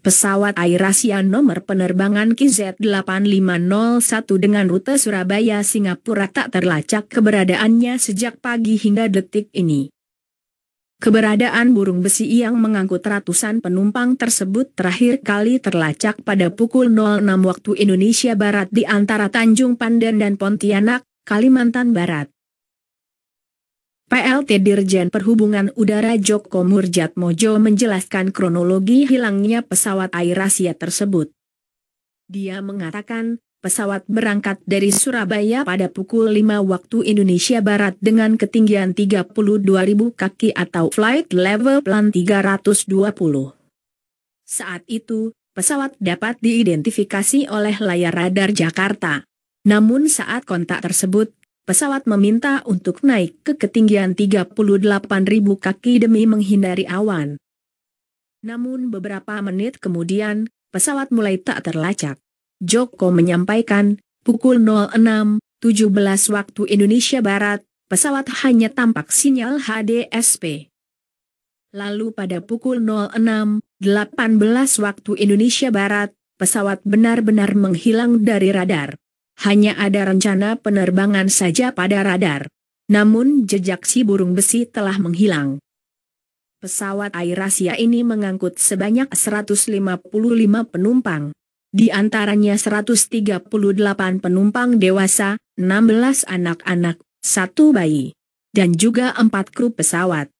Pesawat Air Asia nomor penerbangan KZ8501 dengan rute Surabaya-Singapura tak terlacak keberadaannya sejak pagi hingga detik ini. Keberadaan burung besi yang mengangkut ratusan penumpang tersebut terakhir kali terlacak pada pukul 06 waktu Indonesia Barat di antara Tanjung Pandan dan Pontianak, Kalimantan Barat. PLT Dirjen Perhubungan Udara Joko Murjat Mojo menjelaskan kronologi hilangnya pesawat Air Asia tersebut. Dia mengatakan, pesawat berangkat dari Surabaya pada pukul 5 waktu Indonesia Barat dengan ketinggian 32.000 kaki atau flight level plan 320. Saat itu, pesawat dapat diidentifikasi oleh layar radar Jakarta. Namun saat kontak tersebut pesawat meminta untuk naik ke ketinggian 38.000 kaki demi menghindari awan. Namun beberapa menit kemudian, pesawat mulai tak terlacak. Joko menyampaikan, pukul 06.17 waktu Indonesia Barat, pesawat hanya tampak sinyal HDSP. Lalu pada pukul 06.18 waktu Indonesia Barat, pesawat benar-benar menghilang dari radar hanya ada rencana penerbangan saja pada radar. Namun jejak si burung besi telah menghilang. Pesawat Air Asia ini mengangkut sebanyak 155 penumpang. Di antaranya 138 penumpang dewasa, 16 anak-anak, satu bayi, dan juga empat kru pesawat.